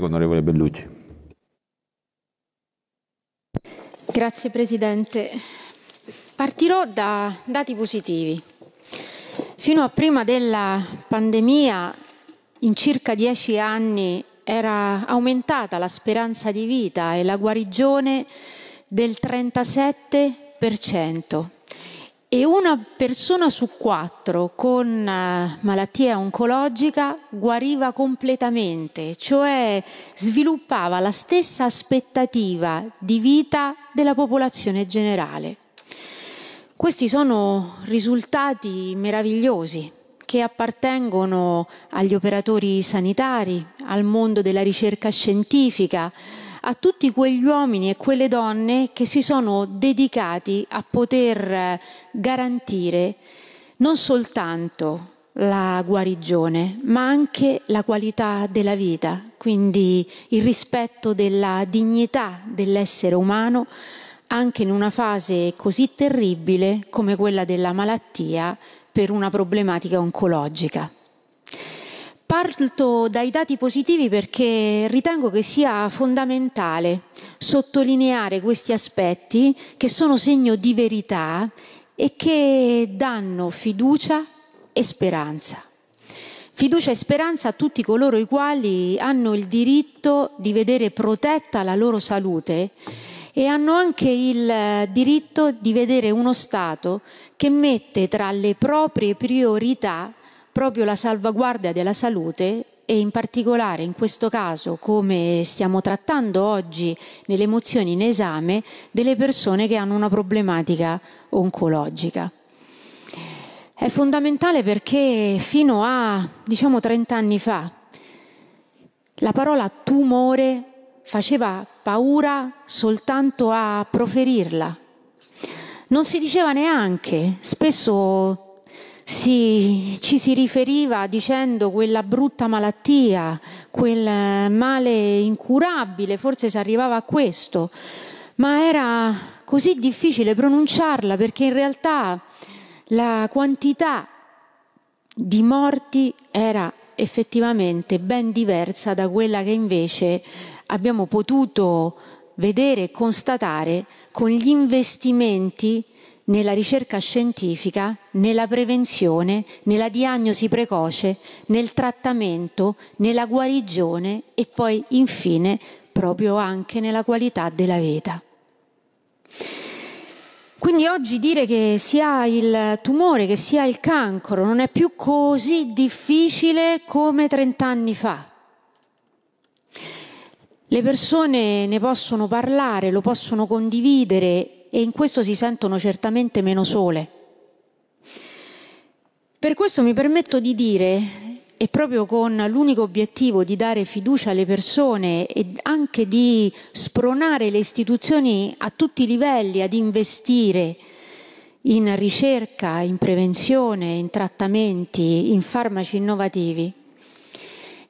Onorevole Bellucci. Grazie Presidente. Partirò da dati positivi. Fino a prima della pandemia, in circa dieci anni, era aumentata la speranza di vita e la guarigione del 37% e una persona su quattro con eh, malattia oncologica guariva completamente, cioè sviluppava la stessa aspettativa di vita della popolazione generale. Questi sono risultati meravigliosi che appartengono agli operatori sanitari, al mondo della ricerca scientifica, a tutti quegli uomini e quelle donne che si sono dedicati a poter eh, garantire non soltanto la guarigione, ma anche la qualità della vita, quindi il rispetto della dignità dell'essere umano anche in una fase così terribile come quella della malattia per una problematica oncologica. Parto dai dati positivi perché ritengo che sia fondamentale sottolineare questi aspetti che sono segno di verità e che danno fiducia e speranza. Fiducia e speranza a tutti coloro i quali hanno il diritto di vedere protetta la loro salute e hanno anche il diritto di vedere uno Stato che mette tra le proprie priorità proprio la salvaguardia della salute e in particolare in questo caso come stiamo trattando oggi nelle mozioni in esame delle persone che hanno una problematica oncologica. È fondamentale perché fino a diciamo 30 anni fa la parola tumore faceva paura soltanto a proferirla. Non si diceva neanche, spesso si, ci si riferiva dicendo quella brutta malattia, quel male incurabile, forse si arrivava a questo, ma era così difficile pronunciarla perché in realtà la quantità di morti era effettivamente ben diversa da quella che invece abbiamo potuto vedere e constatare con gli investimenti nella ricerca scientifica, nella prevenzione, nella diagnosi precoce, nel trattamento, nella guarigione e poi infine proprio anche nella qualità della vita. Quindi oggi dire che sia il tumore che sia il cancro non è più così difficile come 30 anni fa. Le persone ne possono parlare, lo possono condividere e in questo si sentono certamente meno sole. Per questo mi permetto di dire, e proprio con l'unico obiettivo di dare fiducia alle persone e anche di spronare le istituzioni a tutti i livelli ad investire in ricerca, in prevenzione, in trattamenti, in farmaci innovativi,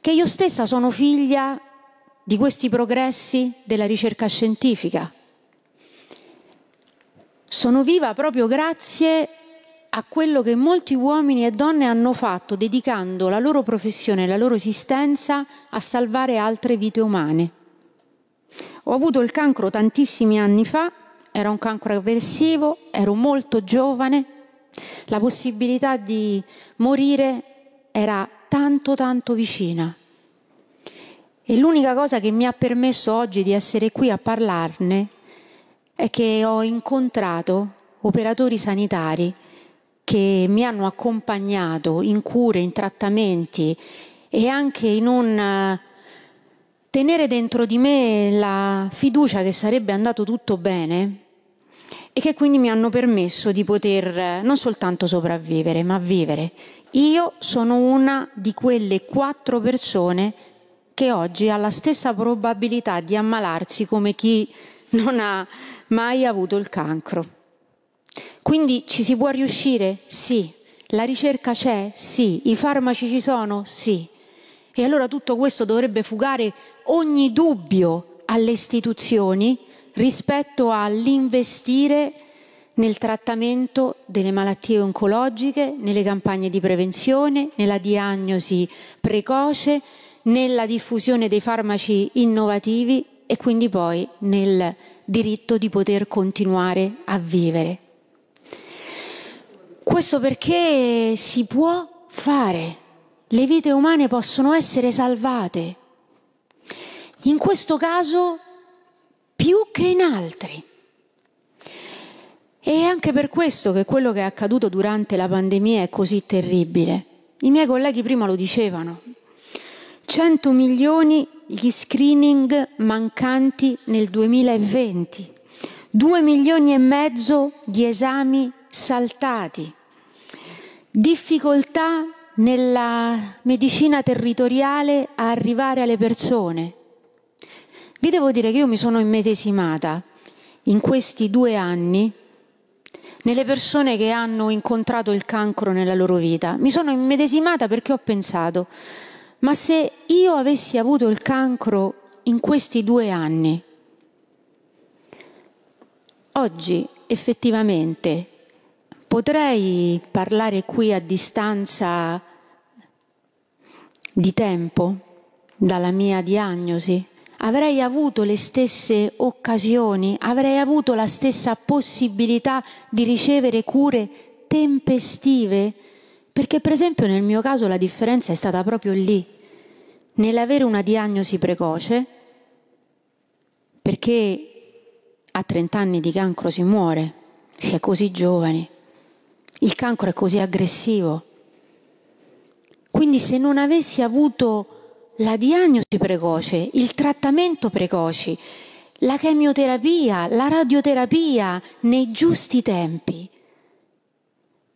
che io stessa sono figlia di questi progressi della ricerca scientifica sono viva proprio grazie a quello che molti uomini e donne hanno fatto dedicando la loro professione e la loro esistenza a salvare altre vite umane. Ho avuto il cancro tantissimi anni fa, era un cancro avversivo, ero molto giovane, la possibilità di morire era tanto tanto vicina. E l'unica cosa che mi ha permesso oggi di essere qui a parlarne è che ho incontrato operatori sanitari che mi hanno accompagnato in cure, in trattamenti e anche in un eh, tenere dentro di me la fiducia che sarebbe andato tutto bene e che quindi mi hanno permesso di poter eh, non soltanto sopravvivere, ma vivere. Io sono una di quelle quattro persone che oggi ha la stessa probabilità di ammalarsi come chi non ha mai avuto il cancro. Quindi ci si può riuscire? Sì. La ricerca c'è? Sì. I farmaci ci sono? Sì. E allora tutto questo dovrebbe fugare ogni dubbio alle istituzioni rispetto all'investire nel trattamento delle malattie oncologiche, nelle campagne di prevenzione, nella diagnosi precoce, nella diffusione dei farmaci innovativi e quindi poi nel diritto di poter continuare a vivere. Questo perché si può fare, le vite umane possono essere salvate, in questo caso più che in altri. E' è anche per questo che quello che è accaduto durante la pandemia è così terribile. I miei colleghi prima lo dicevano, 100 milioni gli screening mancanti nel 2020, 2 milioni e mezzo di esami saltati, difficoltà nella medicina territoriale a arrivare alle persone. Vi devo dire che io mi sono immedesimata in questi due anni nelle persone che hanno incontrato il cancro nella loro vita. Mi sono immedesimata perché ho pensato, ma se io avessi avuto il cancro in questi due anni, oggi effettivamente potrei parlare qui a distanza di tempo dalla mia diagnosi? Avrei avuto le stesse occasioni, avrei avuto la stessa possibilità di ricevere cure tempestive? Perché per esempio nel mio caso la differenza è stata proprio lì, nell'avere una diagnosi precoce, perché a 30 anni di cancro si muore, si è così giovani, il cancro è così aggressivo. Quindi se non avessi avuto la diagnosi precoce, il trattamento precoce, la chemioterapia, la radioterapia nei giusti tempi,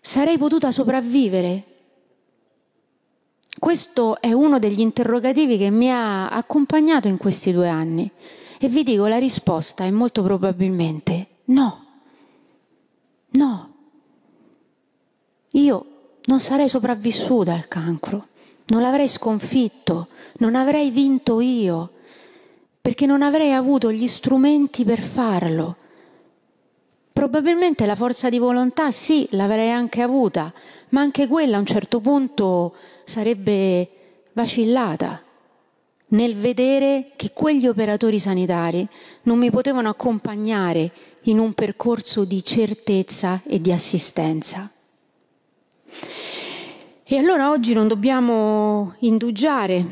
sarei potuta sopravvivere? Questo è uno degli interrogativi che mi ha accompagnato in questi due anni e vi dico la risposta è molto probabilmente no. No. Io non sarei sopravvissuta al cancro, non l'avrei sconfitto, non avrei vinto io, perché non avrei avuto gli strumenti per farlo Probabilmente la forza di volontà sì, l'avrei anche avuta, ma anche quella a un certo punto sarebbe vacillata nel vedere che quegli operatori sanitari non mi potevano accompagnare in un percorso di certezza e di assistenza. E allora oggi non dobbiamo indugiare.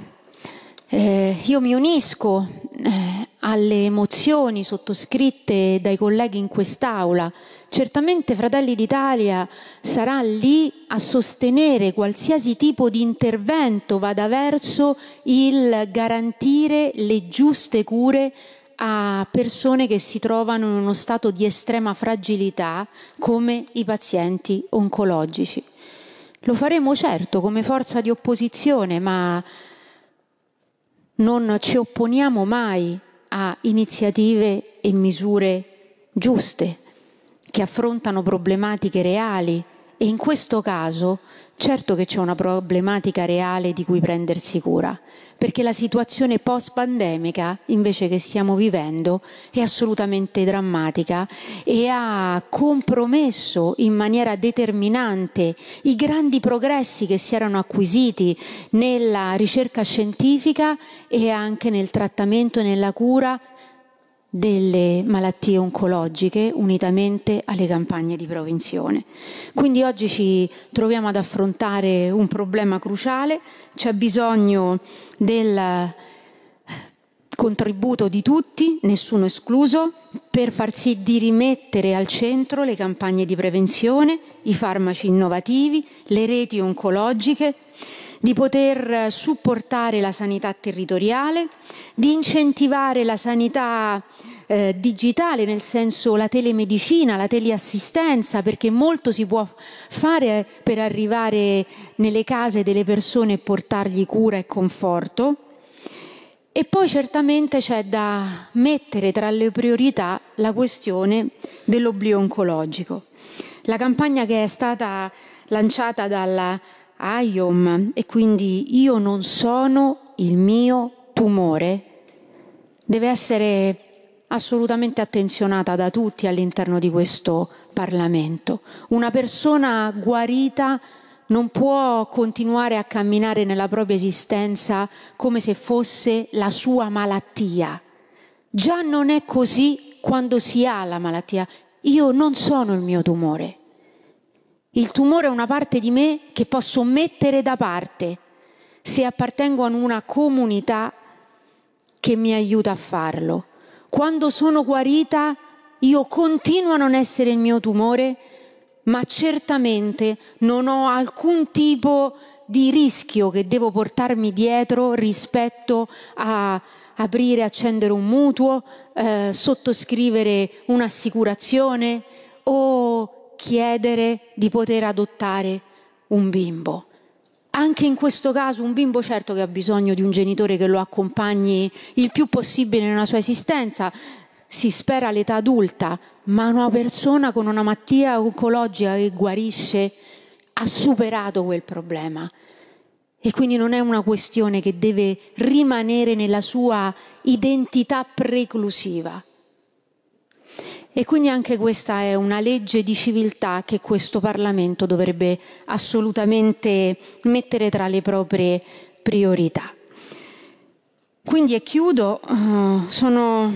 Eh, io mi unisco. Eh, alle emozioni sottoscritte dai colleghi in quest'Aula. Certamente Fratelli d'Italia sarà lì a sostenere qualsiasi tipo di intervento vada verso il garantire le giuste cure a persone che si trovano in uno stato di estrema fragilità come i pazienti oncologici. Lo faremo certo come forza di opposizione, ma non ci opponiamo mai a iniziative e misure giuste che affrontano problematiche reali e in questo caso certo che c'è una problematica reale di cui prendersi cura, perché la situazione post-pandemica invece che stiamo vivendo è assolutamente drammatica e ha compromesso in maniera determinante i grandi progressi che si erano acquisiti nella ricerca scientifica e anche nel trattamento e nella cura delle malattie oncologiche unitamente alle campagne di prevenzione. Quindi oggi ci troviamo ad affrontare un problema cruciale, c'è bisogno del contributo di tutti, nessuno escluso, per far sì di rimettere al centro le campagne di prevenzione, i farmaci innovativi, le reti oncologiche, di poter supportare la sanità territoriale, di incentivare la sanità eh, digitale, nel senso la telemedicina, la teleassistenza, perché molto si può fare per arrivare nelle case delle persone e portargli cura e conforto. E poi certamente c'è da mettere tra le priorità la questione dell'oblio oncologico. La campagna che è stata lanciata dalla IOM e quindi io non sono il mio tumore deve essere assolutamente attenzionata da tutti all'interno di questo Parlamento. Una persona guarita non può continuare a camminare nella propria esistenza come se fosse la sua malattia. Già non è così quando si ha la malattia. Io non sono il mio tumore. Il tumore è una parte di me che posso mettere da parte se appartengo a una comunità che mi aiuta a farlo. Quando sono guarita, io continuo a non essere il mio tumore, ma certamente non ho alcun tipo di rischio che devo portarmi dietro rispetto a aprire, accendere un mutuo, eh, sottoscrivere un'assicurazione o chiedere di poter adottare un bimbo anche in questo caso un bimbo certo che ha bisogno di un genitore che lo accompagni il più possibile nella sua esistenza, si spera all'età adulta, ma una persona con una malattia oncologica che guarisce ha superato quel problema. E quindi non è una questione che deve rimanere nella sua identità preclusiva. E quindi anche questa è una legge di civiltà che questo Parlamento dovrebbe assolutamente mettere tra le proprie priorità. Quindi e chiudo, eh, sono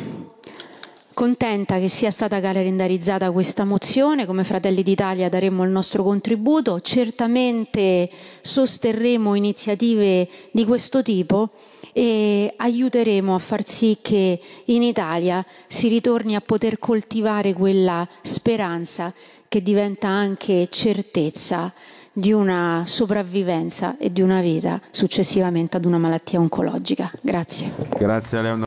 contenta che sia stata calendarizzata questa mozione, come Fratelli d'Italia daremo il nostro contributo, certamente sosterremo iniziative di questo tipo e aiuteremo a far sì che in Italia si ritorni a poter coltivare quella speranza che diventa anche certezza di una sopravvivenza e di una vita successivamente ad una malattia oncologica. Grazie. Grazie